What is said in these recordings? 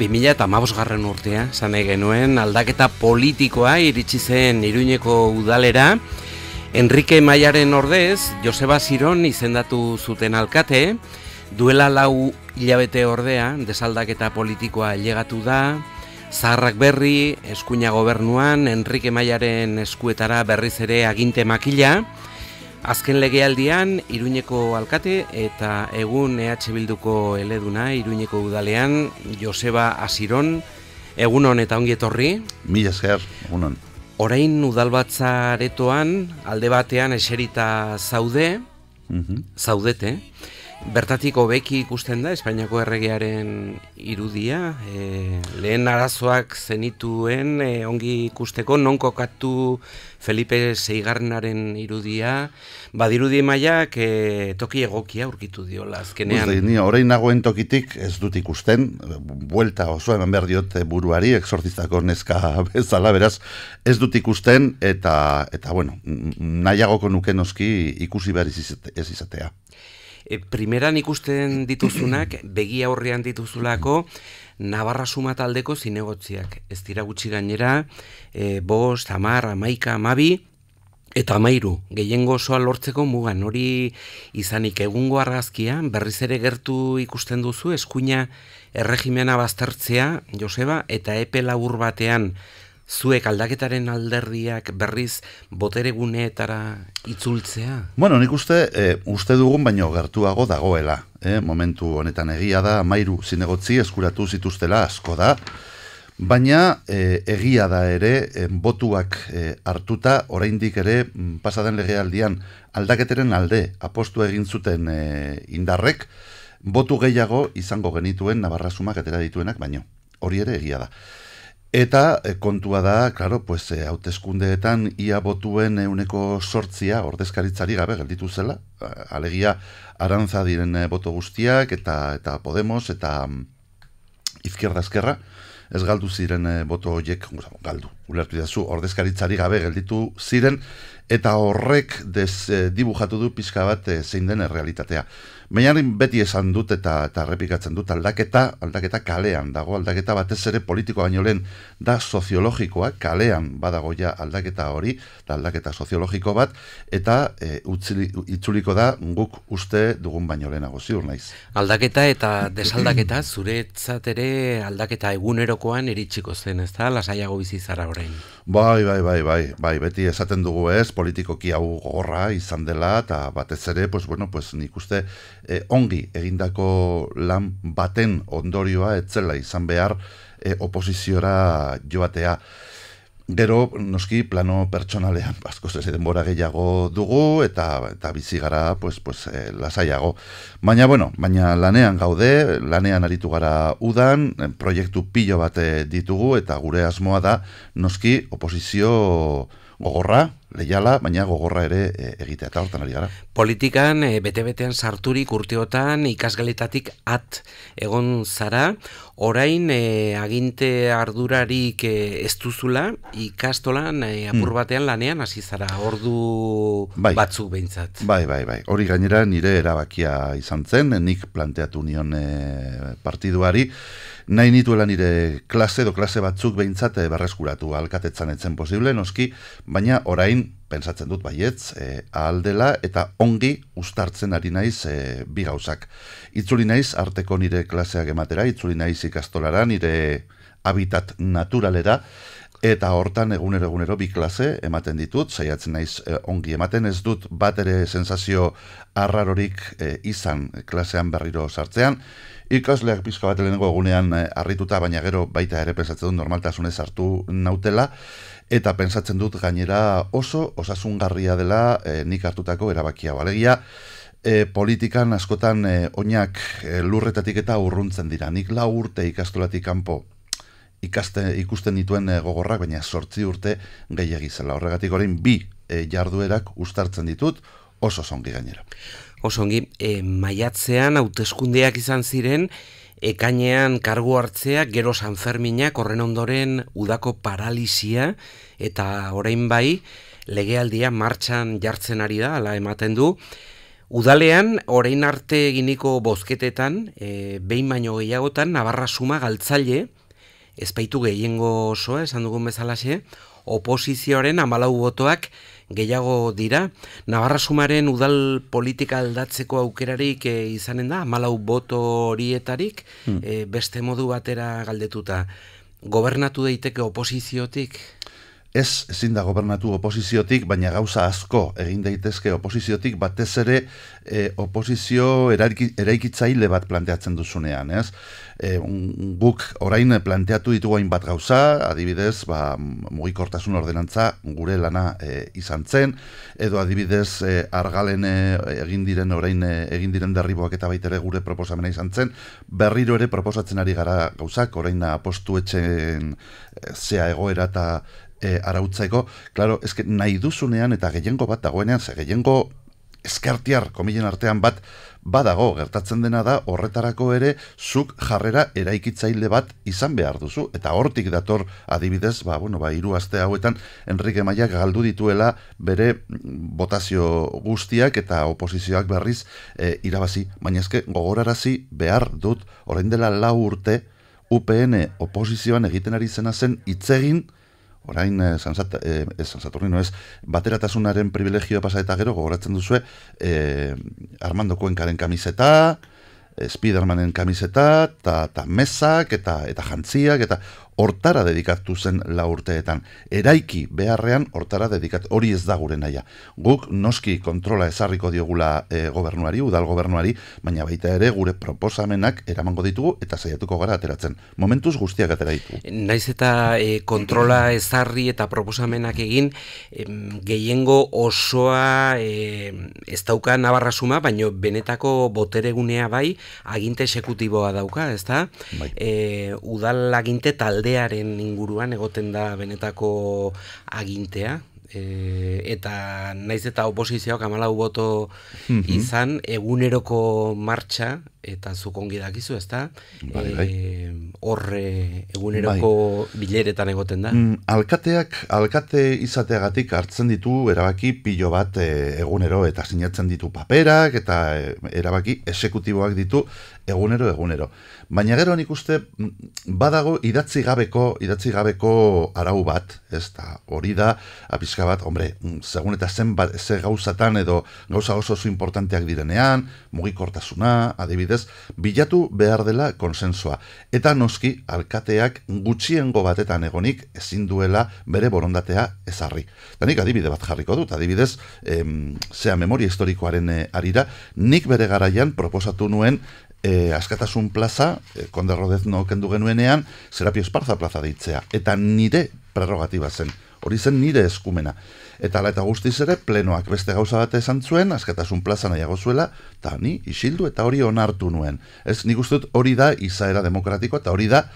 2000 eta mabosgarren urtea, zan genuen aldaketa politikoa iritsi zen Iruñeko udalera, Enrique Maiaren ordez, Joseba Ziron izendatu zuten alkate, duela lau hilabete ordea, desaldaketa politikoa llegatu da, Zaharrak berri, eskuina gobernuan, Enrique Maiaren eskuetara berriz ere aginte makila, Azken legealdian, Iruñeko alkate eta egun EH Bilduko eleduna Iruñeko udalean, Joseba Asiron, egun hon eta ongi etorri. Mil esker, egun hon. Orain udalbatzaretoan, alde batean eserita zaude, mm zaudete, eh? Bertatik hobeki ikusten da, Espainiako erregearen irudia, e, lehen arazoak zenituen, e, ongi ikusteko, non kokatu Felipe Seigarnaren irudia, bat irudi mailak e, toki egokia urkitu diola azkenean. Uztai, orain nagoen tokitik ez dut ikusten, buelta oso eman behar diot e, buruari, eksortizako neska bezala, beraz, ez dut ikusten, eta, eta bueno, nahiagoko nuke noski ikusi behar ez izatea e, primeran ikusten dituzunak, begi aurrean dituzulako, Navarra suma taldeko zinegotziak. Ez dira gutxi gainera, e, bost, amar, amaika, amabi, eta amairu, gehiengo osoa lortzeko mugan, hori izanik egungo argazkia, berriz ere gertu ikusten duzu, eskuina erregimena baztertzea, Joseba, eta epe labur batean zuek aldaketaren alderriak berriz botereguneetara itzultzea? Bueno, nik uste, e, uste dugun baino gertuago dagoela. E, momentu honetan egia da, mairu zinegotzi eskuratu zituztela asko da, baina e, egia da ere, botuak e, hartuta, oraindik ere, mm, pasaden legealdian aldaketaren alde apostu egin zuten e, indarrek, botu gehiago izango genituen nabarrasumak atera dituenak baino. Hori ere egia da. Eta eh, kontua da, claro, pues eh, hauteskundeetan ia botuen euneko sortzia ordezkaritzari gabe gelditu zela, alegia arantza diren eh, boto guztiak eta eta Podemos eta mm, izquierda eskerra ez galdu ziren boto hoiek galdu ulertu ordezkaritzari gabe gelditu ziren, eta horrek des, e, dibujatu du pixka bat eh, zein den errealitatea. Baina beti esan dut eta, eta repikatzen dut aldaketa, aldaketa kalean dago, aldaketa batez ere politikoa baino lehen da soziologikoa, kalean badago ja aldaketa hori, da aldaketa soziologiko bat, eta e, itzuliko da guk uste dugun baino lehen agosi naiz. Aldaketa eta desaldaketa zuretzat ere aldaketa egunerokoan eritxiko zen, ez da? Lasaiago bizizara horre. Bai, bai, bai, bai, bai, beti esaten dugu ez, politikoki hau gorra izan dela, eta batez ere, pues, bueno, pues, nik uste, eh, ongi egindako lan baten ondorioa, etzela izan behar e, oposiziora joatea. Gero, noski, plano pertsonalean, asko ez denbora gehiago dugu, eta, eta bizi gara, pues, pues, eh, lasaiago. Baina, bueno, baina lanean gaude, lanean aritu gara udan, proiektu pilo bate eh, ditugu, eta gure asmoa da, noski, oposizio gogorra, leiala, baina gogorra ere e, egitea eta hortan ari gara. Politikan, e, bete-betean sarturik urteotan, ikasgaletatik at egon zara, orain e, aginte ardurarik e, ez duzula, ikastolan e, apur mm. batean lanean hasi zara, ordu bai. batzuk behintzat. Bai, bai, bai. Hori gainera nire erabakia izan zen, nik planteatu nion e, partiduari, nahi nituela nire klase, do klase batzuk behintzat e, barreskuratu etzen posible, noski, baina orain pensatzen dut baietz, e, eh, aldela eta ongi uztartzen ari naiz e, bi gauzak. Itzuli naiz arteko nire klaseak ematera, itzuli naiz ikastolara nire habitat naturalera eta hortan egunero egunero bi klase ematen ditut, saiatzen naiz eh, ongi ematen ez dut bat ere sensazio arrarorik izan klasean berriro sartzean. Ikasleak pizka bat lehenengo egunean harrituta, baina gero baita ere pensatzen dut normaltasunez hartu nautela eta pentsatzen dut gainera oso osasungarria dela e, nik hartutako erabakia balegia e, eh, politikan askotan eh, oinak lurretatik eta urruntzen dira nik lau urte ikastolatik kanpo ikaste ikusten dituen gogorrak baina 8 urte gehiegi zela horregatik orain bi jarduerak uztartzen ditut oso zongi gainera Osongi, e, maiatzean hauteskundeak izan ziren, ekainean kargu hartzeak gero San Ferminak korren ondoren udako paralisia eta orain bai legealdia martxan jartzen ari da ala ematen du Udalean, orain arte eginiko bozketetan, e, behin baino gehiagotan, Navarra Suma galtzaile, ezpeitu gehiengo osoa, esan dugun bezalaxe, oposizioaren amalau botoak gehiago dira. Navarra sumaren udal politika aldatzeko aukerarik e, izanen da, malau boto horietarik, hmm. eh, beste modu batera galdetuta. Gobernatu daiteke oposiziotik Ez ezin da gobernatu oposiziotik, baina gauza asko egin daitezke oposiziotik batez ere e, oposizio eraikitzaile bat planteatzen duzunean, ez? E, guk orain planteatu ditugu hainbat bat gauza, adibidez, ba mugikortasun ordenantza gure lana e, izan zen, edo adibidez argalene argalen e, egin diren orain e, egin diren derriboak eta baitere gure proposamena izan zen, berriro ere proposatzen ari gara gauzak, orain apostu etxen e, zea egoera eta e, eh, arautzaiko, claro, eske nahi duzunean eta gehiengo bat dagoenean, ze gehiengo eskertiar komilen artean bat badago gertatzen dena da horretarako ere zuk jarrera eraikitzaile bat izan behar duzu eta hortik dator adibidez ba bueno ba hiru aste hauetan Enrique Maia galdu dituela bere botazio guztiak eta oposizioak berriz e, irabazi baina eske gogorarazi behar dut orain dela lau urte UPN oposizioan egiten ari zena zen hitzegin orain e, eh, sansat, e, eh, e, sansaturnino ez, bateratasunaren privilegio pasa eta gero, gogoratzen duzue, e, Armando Kuenkaren kamiseta, Spidermanen kamiseta, eta mesak, eta eta jantziak, eta hortara dedikatu zen la urteetan. Eraiki beharrean hortara dedikatu, hori ez da gure naia. Guk noski kontrola ezarriko diogula e, gobernuari, udal gobernuari, baina baita ere gure proposamenak eramango ditugu eta saiatuko gara ateratzen. Momentuz guztiak atera ditugu. Naiz eta e, kontrola ezarri eta proposamenak egin, gehiengo osoa e, ez dauka nabarrasuma, baino benetako boteregunea bai, aginte esekutiboa dauka, ez da? Bai. E, udal aginte talde aren inguruan egoten da benetako agintea e, eta naiz eta oposizioak amalau boto mhm. izan mm -hmm. eguneroko martxa eta zu dakizu, ezta? Bai, bai. Eh, horre eguneroko bai. bileretan egoten da. Mm, alkateak alkate izateagatik hartzen ditu erabaki pilo bat eh, egunero eta sinatzen ditu paperak eta eh, erabaki esekutiboak ditu egunero egunero. Baina gero nikuste mm, badago idatzi gabeko idatzi gabeko arau bat, ezta? Hori da apiska bat, hombre, mm, segun eta zen ze gauzatan edo gauza oso oso importanteak direnean, mugikortasuna, adibidez bidez, bilatu behar dela konsensua. Eta noski, alkateak gutxiengo batetan egonik ezin duela bere borondatea ezarri. Danik adibide bat jarriko dut, adibidez, em, zea memoria historikoaren eh, arira, nik bere garaian proposatu nuen e, askatasun plaza, e, eh, konderrodez no kendu genuenean, zerapio esparza plaza deitzea. Eta nire prerrogatiba zen, hori zen nire eskumena eta ala eta guztiz ere plenoak beste gauza bat esan zuen, askatasun plaza nahiago zuela, eta ni isildu eta hori onartu nuen. Ez nik dut hori da izaera demokratiko eta hori da,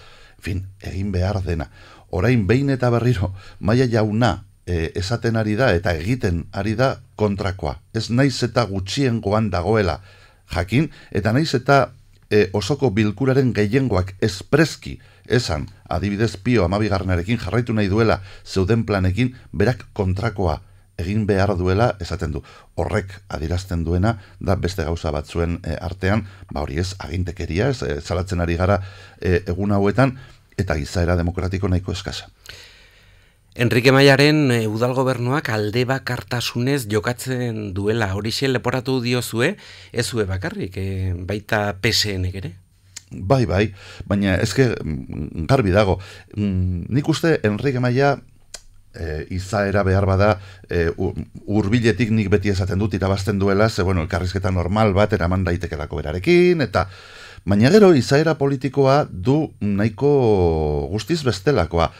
fin, egin behar dena. Orain behin eta berriro, maia jauna e, esaten ari da eta egiten ari da kontrakoa. Ez naiz eta gutxien goan dagoela jakin, eta naiz eta eh, osoko bilkuraren gehiengoak espreski, esan adibidez pio amabigarrenarekin jarraitu nahi duela zeuden planekin berak kontrakoa egin behar duela esaten du. Horrek adierazten duena da beste gauza batzuen e, artean, ba hori ez, agintekeria, ez, e, ari gara e, egun hauetan, eta gizaera demokratiko nahiko eskasa. Enrique Maiaren e, udal gobernuak alde bakartasunez jokatzen duela, hori xe leporatu diozue, ez zue bakarrik, e, baita PSN ere? Bai, bai, baina ezke mm, garbi dago. Mm, nik uste Enrique Maia e, izaera behar bada e, eh, urbiletik nik beti esaten dut irabazten duela, ze bueno, elkarrizketa normal bat eraman daitekelako berarekin, eta baina gero izaera politikoa du nahiko guztiz bestelakoa.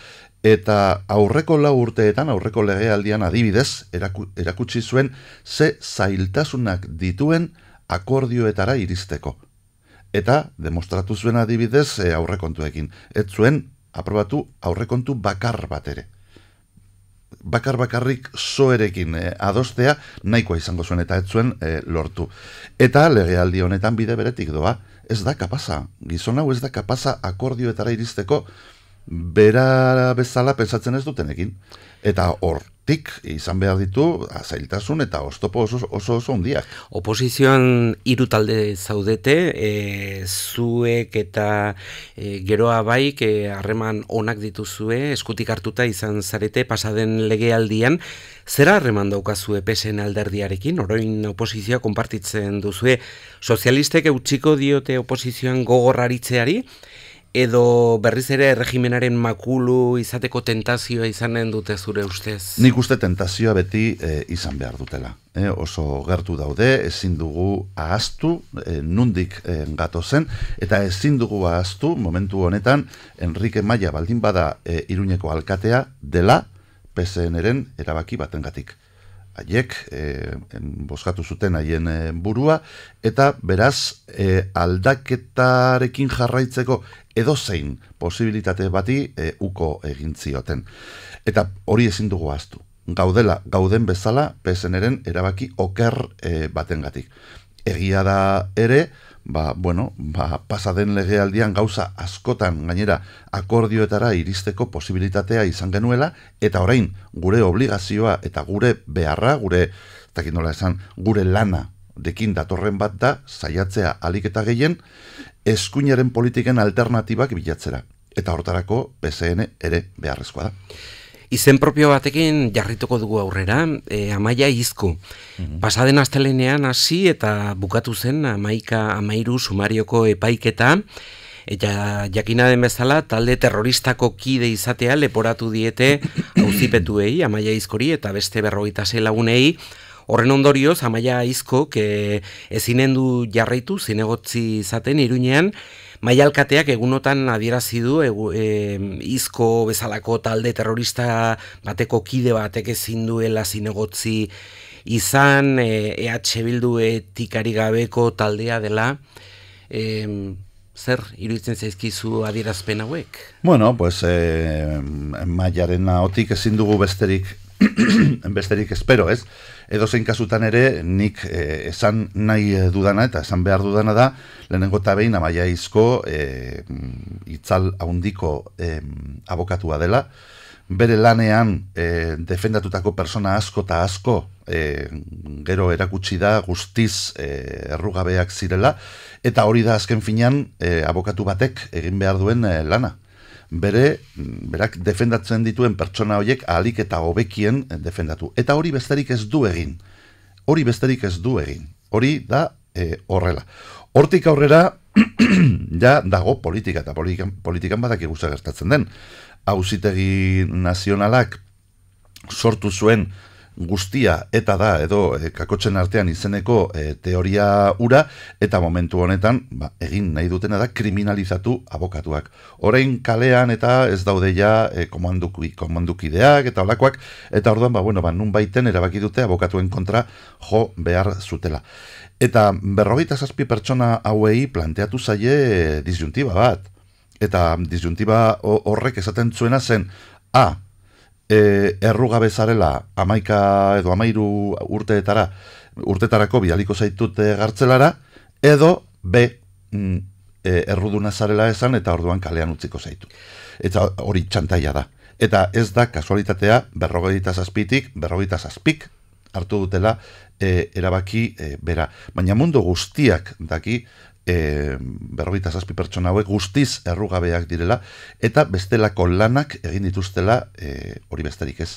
Eta aurreko lau urteetan, aurreko legealdian adibidez, erakutsi zuen ze zailtasunak dituen akordioetara iristeko eta demostratu zuen adibidez e, aurrekontuekin. Ez zuen aprobatu aurrekontu bakar bat ere. Bakar bakarrik zoerekin e, adostea nahikoa izango zuen eta ez zuen eh, lortu. Eta legealdi honetan bide beretik doa, ez da kapasa. Gizon hau ez da kapasa akordioetara iristeko bera bezala pensatzen ez dutenekin. Eta hor, tik izan behar ditu ah, zailtasun eta ostopo oso oso, oso ondia. Oposizioan hiru talde zaudete, e, zuek eta e, geroa baik eh, harreman e, onak dituzue, eskutik hartuta izan zarete pasaden legealdian, zera harreman daukazue pesen alderdiarekin, oroin oposizioa konpartitzen duzue, sozialistek eutxiko diote oposizioan gogorraritzeari, edo berriz ere regimenaren makulu izateko tentazioa izanen dute zure ustez? Nik uste tentazioa beti e, izan behar dutela. E, oso gertu daude, ezin dugu ahaztu, e, nundik e, gato zen, eta ezin dugu ahaztu, momentu honetan, Enrique Maia baldin bada e, iruneko alkatea dela, PSN-eren erabaki batengatik haiek e, zuten haien eh, burua, eta beraz e, aldaketarekin jarraitzeko edozein posibilitate bati uko egin zioten. Eta hori ezin dugu aztu. Gaudela, gauden bezala, pezeneren erabaki oker e, batengatik. Egia da ere, ba, bueno, ba, pasaden legealdian gauza askotan gainera akordioetara iristeko posibilitatea izan genuela, eta orain gure obligazioa eta gure beharra, gure, eta nola esan, gure lana dekin datorren bat da, saiatzea alik eta gehien, eskuinaren politiken alternatibak bilatzera. Eta hortarako PSN ere beharrezkoa da izen propio batekin jarrituko dugu aurrera, e, amaia izku. Mhm. Pasaden astelenean hasi eta bukatu zen amaika amairu sumarioko epaiketa, eta jakina den bezala talde terroristako kide izatea leporatu diete auzipetuei amaia izkori eta beste berroita lagunei, Horren ondorioz, amaia izko, ezinen du jarraitu, zinegotzi izaten iruñean, Maialkateak egunotan adierazi du e, izko bezalako talde terrorista bateko kide batek ezin duela zinegotzi izan EH Bildu etikari gabeko taldea dela. zer iruditzen zaizkizu adierazpen hauek? Bueno, pues eh, maiaren ezin dugu besterik besterik espero, ez? Edo zein kasutan ere, nik e, esan nahi eh, dudana eta esan behar dudana da, lehenengo eta behin amaia izko e, eh, itzal haundiko e, abokatua dela, bere lanean defendatutako persona asko eta asko gero erakutsi da guztiz errugabeak zirela, eta hori da azken finean abokatu batek egin behar duen lana bere, berak defendatzen dituen pertsona horiek ahalik eta hobekien defendatu. Eta hori besterik ez du egin. Hori besterik ez du egin. Hori da e, horrela. Hortik aurrera, ja dago politika, eta politikan, politikan batak egusa gertatzen den. Hauzitegi nazionalak sortu zuen guztia eta da edo e, kakotzen artean izeneko eh, teoria ura eta momentu honetan ba, egin nahi dutena da kriminalizatu abokatuak. Orain kalean eta ez daude ja e, komanduki, komandukideak eta olakoak eta orduan ba, bueno, ba, nun baiten erabaki dute abokatuen kontra jo behar zutela. Eta berrogeita zazpi pertsona hauei planteatu zaie e, disjuntiba bat. Eta disjuntiba horrek esaten zuena zen A, e, errugabe zarela amaika edo amairu urteetara urteetarako bialiko zaitut e, gartzelara, edo B mm, e, erruduna zarela esan eta orduan kalean utziko zaitu. Eta hori txantaia da. Eta ez da kasualitatea berrogeita zazpitik, berrogeita zazpik hartu dutela e, erabaki e, bera. Baina mundu guztiak daki e, berrogeita zazpi pertsona hauek guztiz errugabeak direla eta bestelako lanak egin dituztela e, hori besterik ez.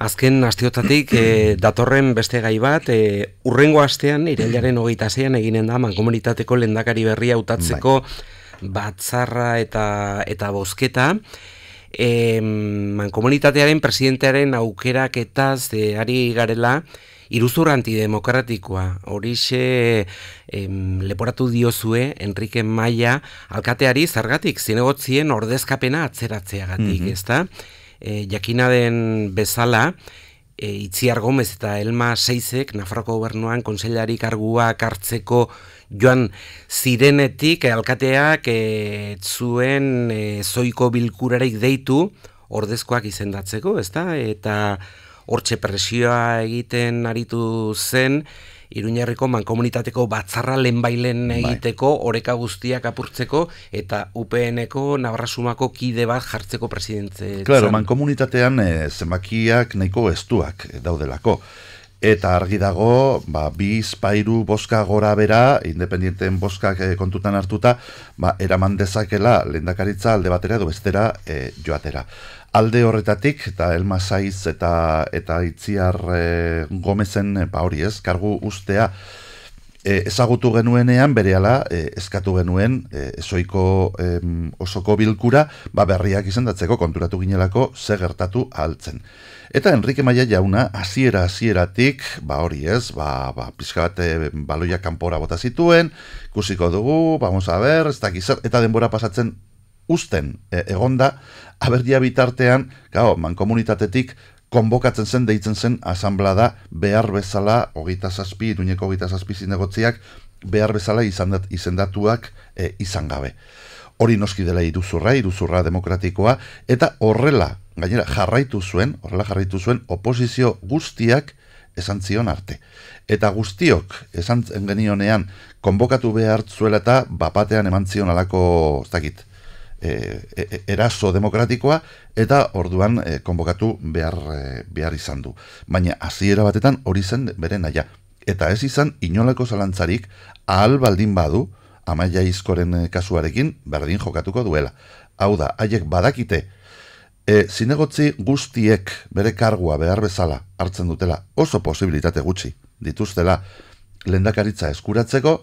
Azken hastiotatik e, eh, datorren beste gai bat e, eh, urrengo astean irailaren hogeita zean eginen da mankomunitateko lendakari berria utatzeko bai. batzarra eta, eta bosketa e, mankomunitatearen presidentearen aukerak eta ari garela iruzur antidemokratikoa. Horixe em, leporatu diozue Enrique Maia alkateari zargatik, zinegotzien ordezkapena atzeratzeagatik. Mhm. ezta? E, jakina den bezala, e, Itziar Gomez eta Elma Seizek, Nafarroko gobernuan konselari karguak kartzeko joan zirenetik alkateak e, zuen e, zoiko bilkurareik deitu ordezkoak izendatzeko, ezta? Eta hortxe presioa egiten aritu zen, Iruñarriko mankomunitateko batzarra lehenbailen bai. egiteko, bai. oreka guztiak apurtzeko, eta UPN-eko nabarrasumako kide bat jartzeko presidentzea. Claro, mankomunitatean e, eh, zemakiak nahiko estuak daudelako. Eta argi dago, ba, bi izpairu boska gora bera, independienten boska eh, kontutan hartuta, ba, eraman dezakela lehendakaritza alde batera edo bestera eh, joatera. Alde horretatik, eta Elma Saiz eta, eta Itziar eh, Gomezen, ba hori ez, kargu ustea, Eh, ezagutu genuenean berehala e, eskatu genuen e, eh, soiko osoko bilkura ba berriak izendatzeko konturatu ginelako ze gertatu altzen. Eta Enrique Maia jauna hasiera hasieratik ba hori ez ba ba pizka bat baloia kanpora bota zituen ikusiko dugu vamos a ver ez eta denbora pasatzen uzten e, egonda aberdia bitartean claro, mankomunitatetik konbokatzen zen, deitzen zen, asamblea da, behar bezala, hogeita zazpi, duneko hogeita zazpi zinegotziak, behar bezala izendat, izendatuak e, izan gabe. Hori noski dela iruzurra, iruzurra demokratikoa, eta horrela, gainera, jarraitu zuen, horrela jarraitu zuen, oposizio guztiak esan zion arte. Eta guztiok, esan genionean, konbokatu behar zuela eta bapatean eman zion alako, ez E, e, e, eraso demokratikoa eta orduan e, konbokatu behar, e, behar izan du. Baina hasiera batetan hori zen bere naia. Eta ez izan inolako zalantzarik ahal baldin badu amaia izkoren kasuarekin berdin jokatuko duela. Hau da, haiek badakite e, zinegotzi guztiek bere kargua behar bezala hartzen dutela oso posibilitate gutxi dituztela lendakaritza eskuratzeko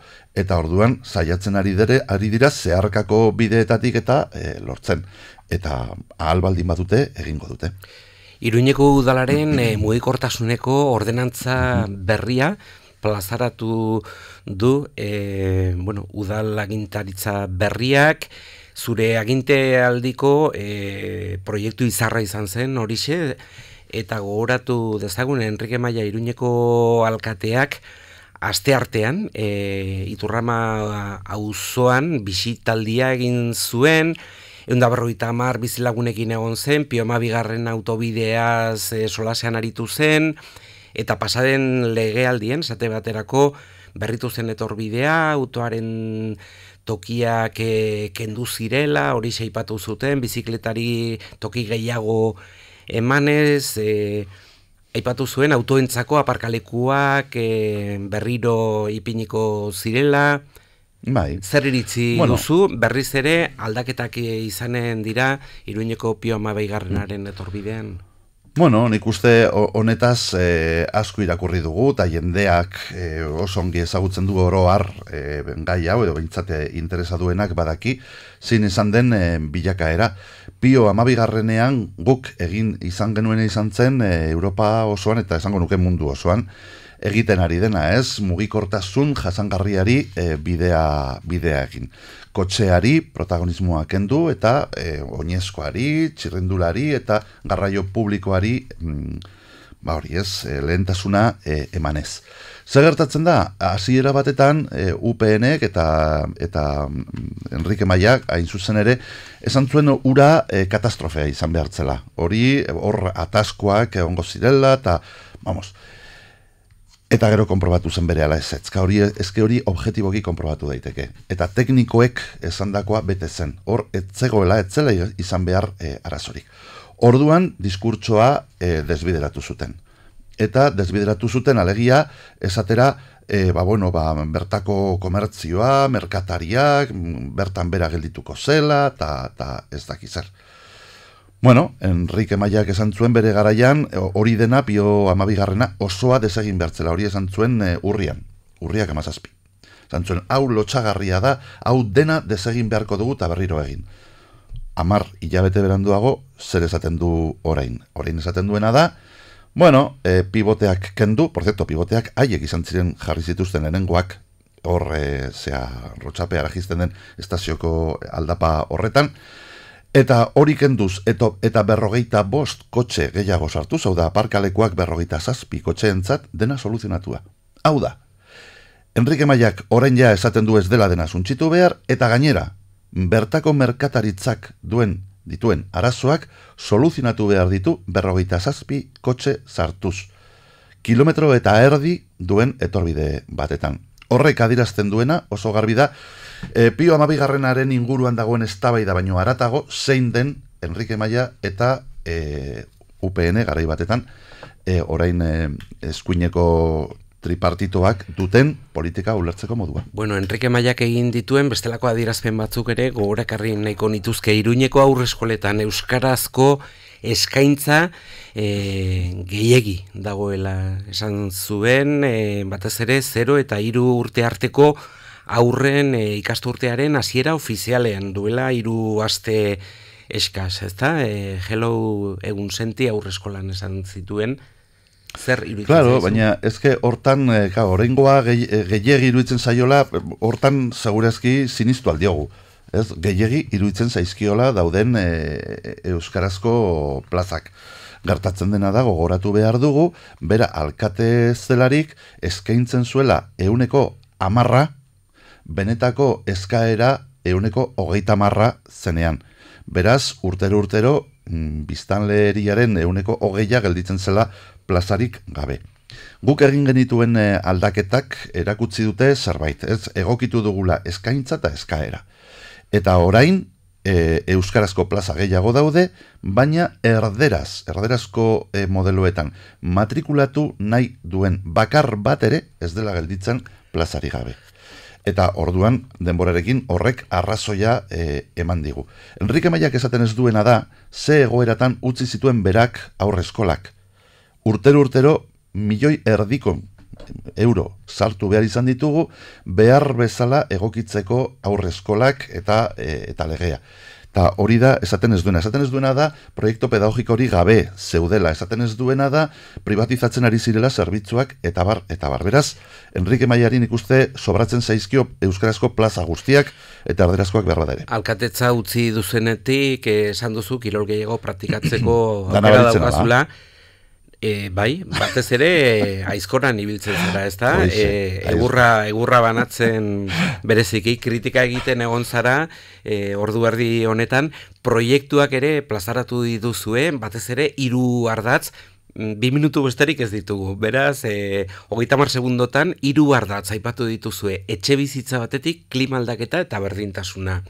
eta orduan saiatzen ari dere ari dira zeharkako bideetatik eta e, lortzen eta ahal baldin badute egingo dute. Iruñeko udalaren e, ordenantza berria plazaratu du e, bueno, udal agintaritza berriak zure aginte aldiko e, proiektu izarra izan zen horixe eta gogoratu dezagun Enrique Maia Iruñeko alkateak aste artean e, iturrama auzoan bisitaldia egin zuen egun da berroita mar bizilagunekin egon zen pioma bigarren autobideaz e, solasean aritu zen eta pasaden legealdien zate baterako berritu zen etorbidea autoaren tokiak e, kendu zirela hori seipatu zuten bizikletari toki gehiago emanez e, Aipatu zuen autoentzako aparkalekuak eh, berriro ipiniko zirela. Bai. Zer iritzi duzu, berriz ere aldaketak eh, izanen dira Iruineko pioma behigarrenaren etorbidean? Bueno, nik uste honetaz e, asko irakurri dugu, eta jendeak e, oso ongi ezagutzen du oro har e, gai hau, edo behintzate interesaduenak badaki, zin izan den bilakaera. Pio amabigarrenean guk egin izan genuen izan zen Europa osoan, eta esango nuke mundu osoan, egiten ari dena, ez? Mugikortasun jasangarriari eh, bidea, bidea egin. Kotxeari protagonismoa kendu eta eh, oinezkoari, txirrendulari eta garraio publikoari mm, ba hori ez, eh, lehentasuna emanez. Zer gertatzen da, hasiera batetan e, upn eta eta mm, Enrique Maiak hain zuzen ere esan zuen ura katastrofea izan behartzela. Hori hor ataskoak egongo zirela eta vamos, Eta gero konprobatu zen bere ala ez ez. Hori, ezke hori objektiboki konprobatu daiteke. Eta teknikoek esandakoa bete zen. Hor, etzegoela, etzela izan behar e, arazorik. Orduan, diskurtsoa eh, desbideratu zuten. Eta desbideratu zuten alegia, esatera, e, ba, bueno, ba, bertako komertzioa, merkatariak, mm, bertan bera geldituko zela, eta ez dakizar. Bueno, Enrique Maia esan zuen bere garaian, e, hori dena pio amabigarrena osoa desegin bertzela, hori esan zuen e, urrian, urriak amazazpi. Esan zuen, hau lotxagarria da, hau dena desegin beharko dugu eta berriro egin. Amar, hilabete beranduago, zer esaten du orain. Orain esaten duena da, bueno, e, pivoteak kendu, por pivoteak haiek izan ziren jarri zituzten lehenengoak, horre, zea, rotxapea, rajizten den estazioko aldapa horretan, Eta hori kenduz eta, eta berrogeita bost kotxe gehiago sartu, hau da, parkalekuak berrogeita zazpi kotxe entzat dena soluzionatua. Hau da, Enrique Maiak orain ja esaten du ez dela dena suntxitu behar, eta gainera, bertako merkataritzak duen dituen arazoak soluzionatu behar ditu berrogeita zazpi kotxe sartuz. Kilometro eta erdi duen etorbide batetan. Horrek adirazten duena oso garbi da, E, eh, pio amabigarrenaren inguruan dagoen eztabaida baino aratago, zein den Enrique Maia eta e, eh, UPN garai batetan, e, orain eskuineko tripartitoak duten politika ulertzeko modua. Bueno, Enrique Maiak egin dituen bestelako adierazpen batzuk ere gogorakarri nahiko nituzke Iruñeko aurreskoletan euskarazko eskaintza e, gehiegi dagoela esan zuen e, batez ere 0 eta 3 urte arteko aurren e, ikasturtearen hasiera ofizialean duela hiru aste eskaz, ezta? E, hello egun senti aurreskolan esan zituen. Zer iruditzen Claro, baina ezke hortan, e, eh, ka, orengoa gehiegi gehi iruditzen saiola, hortan segurazki sinistu diogu. Ez, gehiegi iruditzen zaizkiola dauden euskarazko plazak gertatzen dena da gogoratu behar dugu, bera alkate zelarik eskaintzen zuela euneko amarra, benetako eskaera euneko hogeita marra zenean. Beraz, urtero-urtero, mm, biztanleriaren euneko hogeia gelditzen zela plazarik gabe. Guk egin genituen eh, aldaketak erakutsi dute zerbait, ez egokitu dugula eskaintza eta eskaera. Eta orain, eh, Euskarazko plaza gehiago daude, baina erderaz, erderazko eh, modeloetan, matrikulatu nahi duen bakar bat ere ez dela gelditzen plazari gabe eta orduan denborarekin horrek arrazoia e, eman digu. Enrique Maiak esaten ez duena da, ze egoeratan utzi zituen berak aurrezkolak. Urtero urtero milioi erdiko euro sartu behar izan ditugu behar bezala egokitzeko aurrezkolak eta eh, eta legea. Eta hori da, esaten ez duena. Esaten ez duena da, proiektu pedagogiko hori gabe, zeudela. Esaten ez duena da, privatizatzen ari zirela zerbitzuak eta bar, eta bar. Beraz, Enrique Maiarin ikuste sobratzen zaizkio Euskarazko plaza guztiak eta arderazkoak berra dere. Alkatetza utzi duzenetik, eh, esan eh, duzu, kirol gehiago praktikatzeko gara daukazula. E, bai, batez ere aizkoran ibiltzen zara, ez da? E, egurra, egurra banatzen bereziki, kritika egiten egon zara, e, ordu erdi honetan, proiektuak ere plazaratu dituzue, batez ere, hiru ardatz, mm, bi minutu besterik ez ditugu. Beraz, e, hogeita mar segundotan, iru ardatz aipatu dituzue, etxe bizitza batetik, klimaldaketa eta berdintasuna.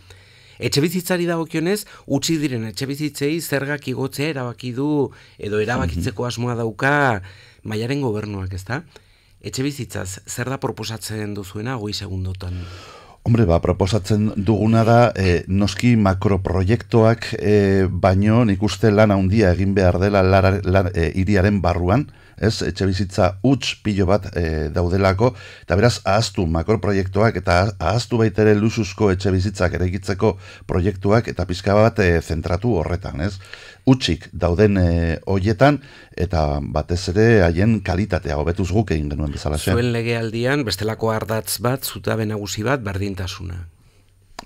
Etxe bizitzari dagokionez utzi diren etxe bizitzei zergak igotzea erabaki du edo erabakitzeko mhm. asmoa dauka Mailaren gobernuak, ezta? Etxe bizitzaz zer da proposatzen duzuena 20 segundotan? Hombre, ba proposatzen duguna da eh noski makroproiektoak eh baino uste lan handia egin behar dela e, iriaren barruan ez, etxe bizitza huts pilo bat e, daudelako, eta beraz ahaztu makor proiektuak eta ahaztu baitere lususko etxe bizitzak eregitzeko proiektuak eta pizka bat e, zentratu horretan, ez? Utsik dauden e, eh, hoietan eta batez ere haien kalitatea hobetuz guk egin genuen bezala. Zuen legealdian, bestelako ardatz bat, zutabe nagusi bat, berdintasuna.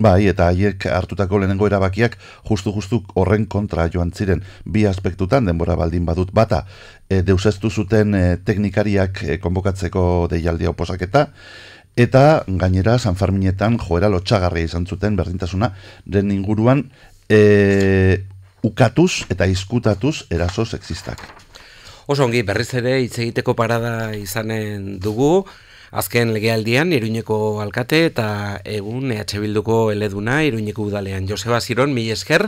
Bai, eta haiek hartutako lehenengo erabakiak justu-justu horren kontra joan ziren bi aspektutan denbora baldin badut bata e, eh, deuseztu zuten eh, teknikariak e, konbokatzeko deialdia oposaketa eta gainera sanfarminetan joera lotxagarri izan zuten berdintasuna den inguruan ukatuz eta izkutatuz eraso sexistak. Oso ongi, berriz ere hitz egiteko parada izanen dugu Azken legealdian, Iruñeko alkate eta egun EH Bilduko eleduna Iruñeko udalean. Joseba Ziron, mi esker,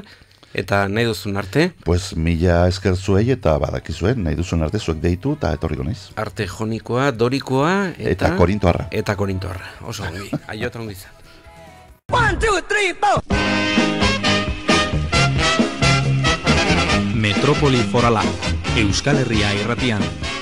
eta nahi duzun arte? Pues mila esker zuei eta badakizuen, nahi duzun arte zuek deitu eta etorriko naiz. Arte jonikoa, dorikoa eta... Eta korintoarra. Eta korintoarra, oso gobi, aiotan ongi One, two, three, four! Metropoli Foralak, Euskal Herria irratian. Euskal